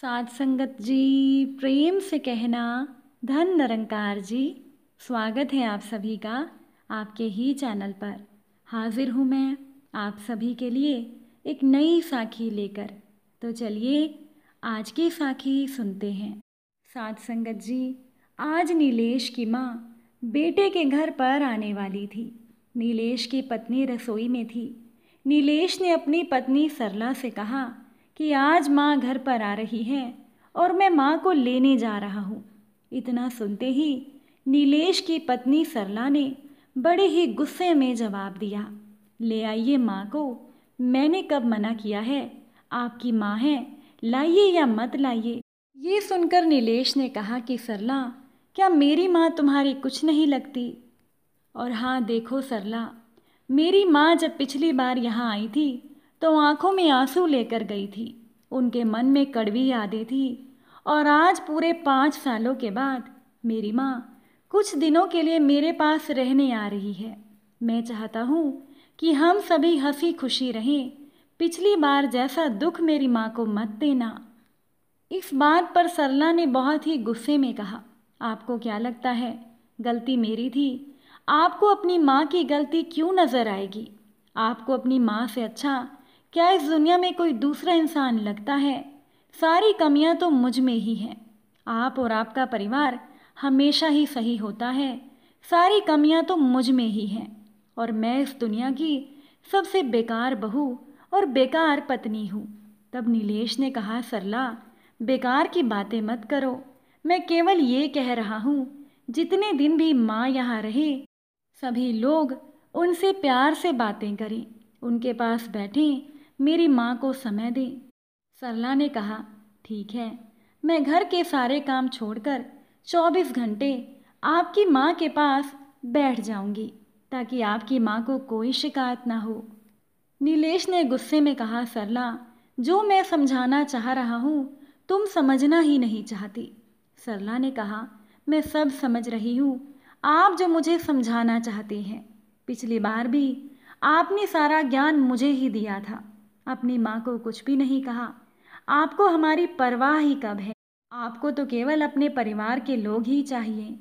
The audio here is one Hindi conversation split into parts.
साध संगत जी प्रेम से कहना धन निरंकार जी स्वागत है आप सभी का आपके ही चैनल पर हाजिर हूँ मैं आप सभी के लिए एक नई साखी लेकर तो चलिए आज की साखी सुनते हैं साध संगत जी आज नीलेश की माँ बेटे के घर पर आने वाली थी नीलेश की पत्नी रसोई में थी नीलेश ने अपनी पत्नी सरला से कहा कि आज माँ घर पर आ रही है और मैं माँ को लेने जा रहा हूँ इतना सुनते ही नीलेश की पत्नी सरला ने बड़े ही गुस्से में जवाब दिया ले आइए माँ को मैंने कब मना किया है आपकी माँ है लाइए या मत लाइए ये सुनकर नीलेश ने कहा कि सरला क्या मेरी माँ तुम्हारी कुछ नहीं लगती और हाँ देखो सरला मेरी माँ जब पिछली बार यहाँ आई थी तो आंखों में आंसू लेकर गई थी उनके मन में कड़वी यादें थी और आज पूरे पाँच सालों के बाद मेरी माँ कुछ दिनों के लिए मेरे पास रहने आ रही है मैं चाहता हूँ कि हम सभी हंसी खुशी रहें पिछली बार जैसा दुख मेरी माँ को मत देना इस बात पर सरला ने बहुत ही गुस्से में कहा आपको क्या लगता है गलती मेरी थी आपको अपनी माँ की गलती क्यों नज़र आएगी आपको अपनी माँ से अच्छा क्या इस दुनिया में कोई दूसरा इंसान लगता है सारी कमियां तो मुझ में ही हैं आप और आपका परिवार हमेशा ही सही होता है सारी कमियां तो मुझ में ही हैं और मैं इस दुनिया की सबसे बेकार बहू और बेकार पत्नी हूँ तब नीलेश ने कहा सरला बेकार की बातें मत करो मैं केवल ये कह रहा हूँ जितने दिन भी माँ यहाँ रहे सभी लोग उनसे प्यार से बातें करें उनके पास बैठें मेरी माँ को समय दें सरला ने कहा ठीक है मैं घर के सारे काम छोड़कर 24 घंटे आपकी माँ के पास बैठ जाऊंगी ताकि आपकी माँ को कोई शिकायत ना हो नीलेश ने गुस्से में कहा सरला जो मैं समझाना चाह रहा हूँ तुम समझना ही नहीं चाहती सरला ने कहा मैं सब समझ रही हूँ आप जो मुझे समझाना चाहती हैं पिछली बार भी आपने सारा ज्ञान मुझे ही दिया था अपनी माँ को कुछ भी नहीं कहा आपको हमारी परवाह ही कब है आपको तो केवल अपने परिवार के लोग ही चाहिए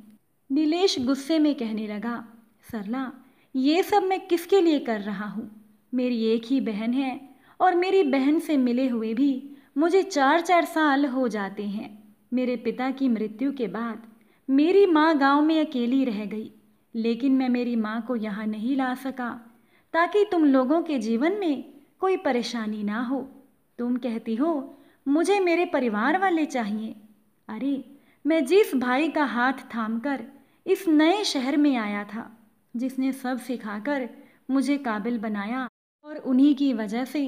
नीलेश गुस्से में कहने लगा सरला ये सब मैं किसके लिए कर रहा हूँ मेरी एक ही बहन है और मेरी बहन से मिले हुए भी मुझे चार चार साल हो जाते हैं मेरे पिता की मृत्यु के बाद मेरी माँ गांव में अकेली रह गई लेकिन मैं मेरी माँ को यहाँ नहीं ला सका ताकि तुम लोगों के जीवन में कोई परेशानी ना हो तुम कहती हो मुझे मेरे परिवार वाले चाहिए अरे मैं जिस भाई का हाथ थाम कर इस नए शहर में आया था जिसने सब सिखाकर मुझे काबिल बनाया और उन्हीं की वजह से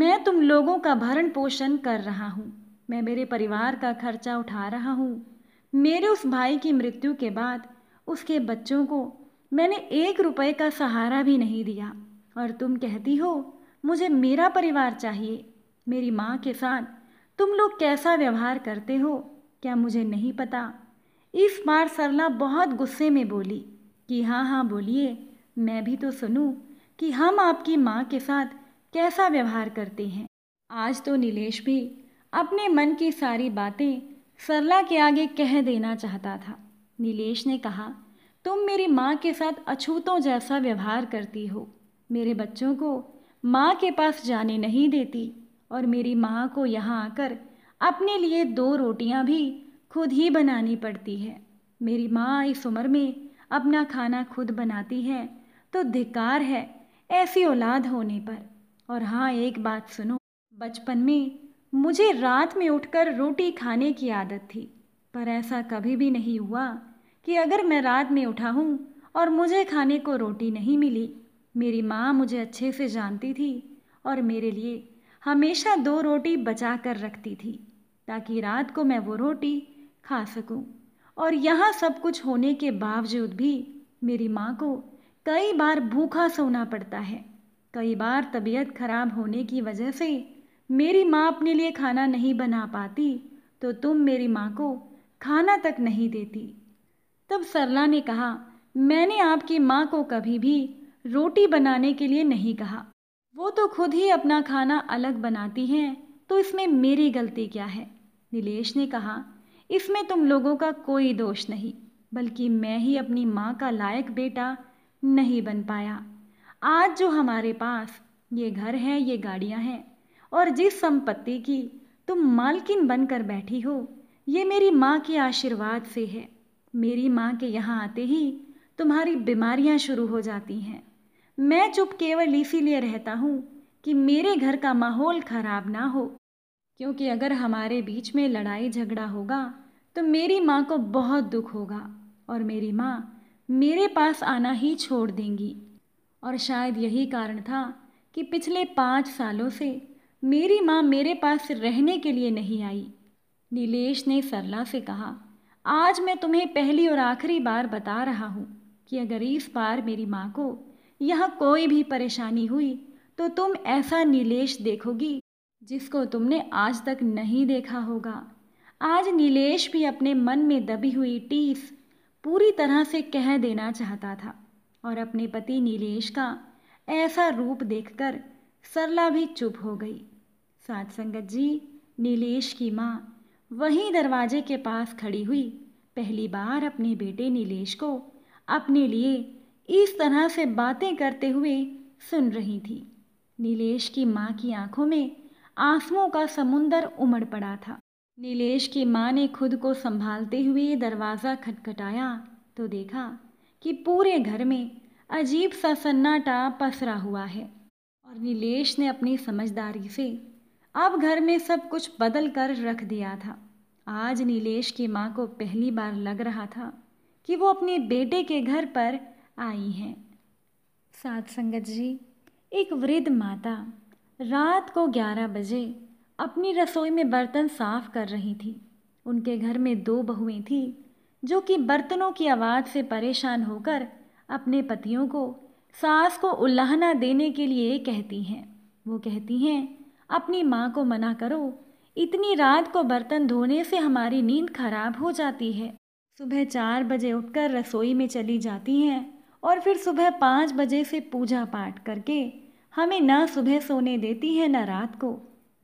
मैं तुम लोगों का भरण पोषण कर रहा हूँ मैं मेरे परिवार का खर्चा उठा रहा हूँ मेरे उस भाई की मृत्यु के बाद उसके बच्चों को मैंने एक रुपए का सहारा भी नहीं दिया और तुम कहती हो मुझे मेरा परिवार चाहिए मेरी माँ के साथ तुम लोग कैसा व्यवहार करते हो क्या मुझे नहीं पता इस बार सरला बहुत गुस्से में बोली कि हाँ हाँ बोलिए मैं भी तो सुनूं कि हम आपकी माँ के साथ कैसा व्यवहार करते हैं आज तो नीलेश भी अपने मन की सारी बातें सरला के आगे कह देना चाहता था नीलेश ने कहा तुम मेरी माँ के साथ अछूतों जैसा व्यवहार करती हो मेरे बच्चों को माँ के पास जाने नहीं देती और मेरी माँ को यहाँ आकर अपने लिए दो रोटियाँ भी खुद ही बनानी पड़ती है मेरी माँ इस उम्र में अपना खाना खुद बनाती है तो धिकार है ऐसी औलाद होने पर और हाँ एक बात सुनो बचपन में मुझे रात में उठकर रोटी खाने की आदत थी पर ऐसा कभी भी नहीं हुआ कि अगर मैं रात में उठा हूँ और मुझे खाने को रोटी नहीं मिली मेरी माँ मुझे अच्छे से जानती थी और मेरे लिए हमेशा दो रोटी बचा कर रखती थी ताकि रात को मैं वो रोटी खा सकूं। और यहाँ सब कुछ होने के बावजूद भी मेरी माँ को कई बार भूखा सोना पड़ता है कई बार तबीयत खराब होने की वजह से मेरी माँ अपने लिए खाना नहीं बना पाती तो तुम मेरी माँ को खाना तक नहीं देती तब सरला ने कहा मैंने आपकी माँ को कभी भी रोटी बनाने के लिए नहीं कहा वो तो खुद ही अपना खाना अलग बनाती हैं तो इसमें मेरी गलती क्या है नीलेश ने कहा इसमें तुम लोगों का कोई दोष नहीं बल्कि मैं ही अपनी माँ का लायक बेटा नहीं बन पाया आज जो हमारे पास ये घर है ये गाड़ियाँ हैं और जिस संपत्ति की तुम मालकिन बनकर बैठी हो ये मेरी माँ के आशीर्वाद से है मेरी माँ के यहाँ आते ही तुम्हारी बीमारियां शुरू हो जाती हैं मैं चुप केवल इसीलिए रहता हूँ कि मेरे घर का माहौल ख़राब ना हो क्योंकि अगर हमारे बीच में लड़ाई झगड़ा होगा तो मेरी माँ को बहुत दुख होगा और मेरी माँ मेरे पास आना ही छोड़ देंगी और शायद यही कारण था कि पिछले पाँच सालों से मेरी माँ मेरे पास रहने के लिए नहीं आई नीलेश ने सरला से कहा आज मैं तुम्हें पहली और आखिरी बार बता रहा हूँ कि अगर इस बार मेरी माँ को यहाँ कोई भी परेशानी हुई तो तुम ऐसा नीलेश देखोगी जिसको तुमने आज तक नहीं देखा होगा आज नीलेश भी अपने मन में दबी हुई टीस पूरी तरह से कह देना चाहता था और अपने पति नीलेश का ऐसा रूप देखकर सरला भी चुप हो गई सात संगत जी नीलेश की माँ वहीं दरवाजे के पास खड़ी हुई पहली बार अपने बेटे नीलेश को अपने लिए इस तरह से बातें करते हुए सुन रही थी नीलेश की माँ की आंखों में आंसुओं का समुंदर उमड़ पड़ा था नीलेश की माँ ने खुद को संभालते हुए दरवाज़ा खटखटाया तो देखा कि पूरे घर में अजीब सा सन्नाटा पसरा हुआ है और नीलेश ने अपनी समझदारी से अब घर में सब कुछ बदल कर रख दिया था आज नीलेश की माँ को पहली बार लग रहा था कि वो अपने बेटे के घर पर आई हैं सात संगत जी एक वृद्ध माता रात को 11 बजे अपनी रसोई में बर्तन साफ कर रही थी उनके घर में दो बहुएं थीं जो कि बर्तनों की आवाज़ से परेशान होकर अपने पतियों को सास को उल्लाहना देने के लिए कहती हैं वो कहती हैं अपनी माँ को मना करो इतनी रात को बर्तन धोने से हमारी नींद खराब हो जाती है सुबह चार बजे उठकर रसोई में चली जाती हैं और फिर सुबह पाँच बजे से पूजा पाठ करके हमें ना सुबह सोने देती हैं ना रात को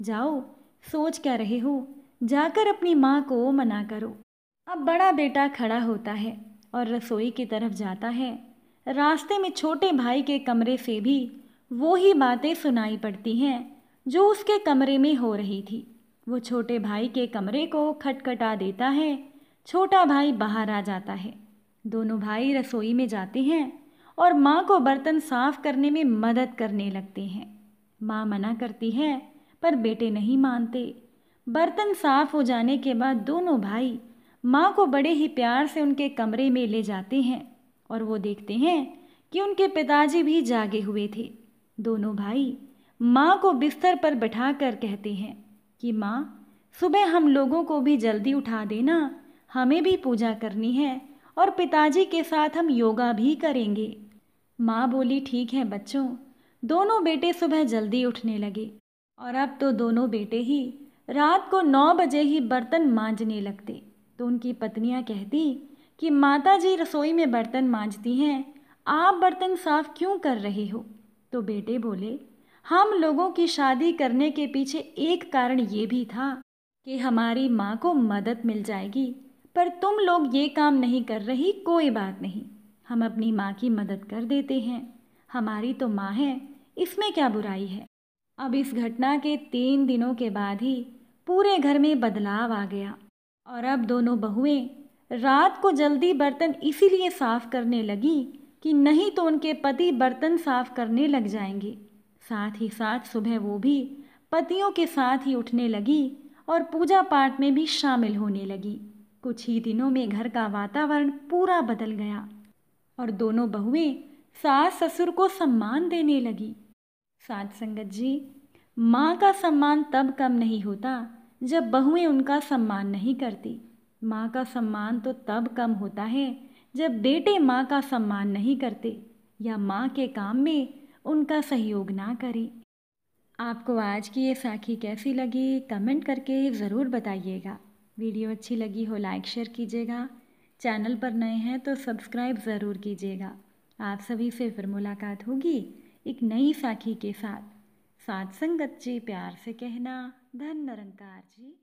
जाओ सोच क्या रहे हो जाकर अपनी माँ को मना करो अब बड़ा बेटा खड़ा होता है और रसोई की तरफ जाता है रास्ते में छोटे भाई के कमरे से भी वो ही बातें सुनाई पड़ती हैं जो उसके कमरे में हो रही थी वो छोटे भाई के कमरे को खटखटा देता है छोटा भाई बाहर आ जाता है दोनों भाई रसोई में जाते हैं और माँ को बर्तन साफ करने में मदद करने लगते हैं माँ मना करती है पर बेटे नहीं मानते बर्तन साफ हो जाने के बाद दोनों भाई माँ को बड़े ही प्यार से उनके कमरे में ले जाते हैं और वो देखते हैं कि उनके पिताजी भी जागे हुए थे दोनों भाई माँ को बिस्तर पर बैठा कर कहते हैं कि माँ सुबह हम लोगों को भी जल्दी उठा देना हमें भी पूजा करनी है और पिताजी के साथ हम योगा भी करेंगे माँ बोली ठीक है बच्चों दोनों बेटे सुबह जल्दी उठने लगे और अब तो दोनों बेटे ही रात को नौ बजे ही बर्तन मांजने लगते तो उनकी पत्नियाँ कहती कि माता जी रसोई में बर्तन मांजती हैं आप बर्तन साफ क्यों कर रहे हो तो बेटे बोले हम लोगों की शादी करने के पीछे एक कारण ये भी था कि हमारी माँ को मदद मिल जाएगी पर तुम लोग ये काम नहीं कर रही कोई बात नहीं हम अपनी माँ की मदद कर देते हैं हमारी तो माँ है इसमें क्या बुराई है अब इस घटना के तीन दिनों के बाद ही पूरे घर में बदलाव आ गया और अब दोनों बहुएं रात को जल्दी बर्तन इसीलिए साफ करने लगी कि नहीं तो उनके पति बर्तन साफ करने लग जाएंगे साथ ही साथ सुबह वो भी पतियों के साथ ही उठने लगी और पूजा पाठ में भी शामिल होने लगी कुछ ही दिनों में घर का वातावरण पूरा बदल गया और दोनों बहुएं सास ससुर को सम्मान देने लगी सात संगत जी माँ का सम्मान तब कम नहीं होता जब बहुएं उनका सम्मान नहीं करती माँ का सम्मान तो तब कम होता है जब बेटे माँ का सम्मान नहीं करते या माँ के काम में उनका सहयोग ना करें आपको आज की ये साखी कैसी लगी कमेंट करके ज़रूर बताइएगा वीडियो अच्छी लगी हो लाइक शेयर कीजिएगा चैनल पर नए हैं तो सब्सक्राइब ज़रूर कीजिएगा आप सभी से फिर मुलाकात होगी एक नई साखी के साथ सात संगत जी प्यार से कहना धन निरंकार जी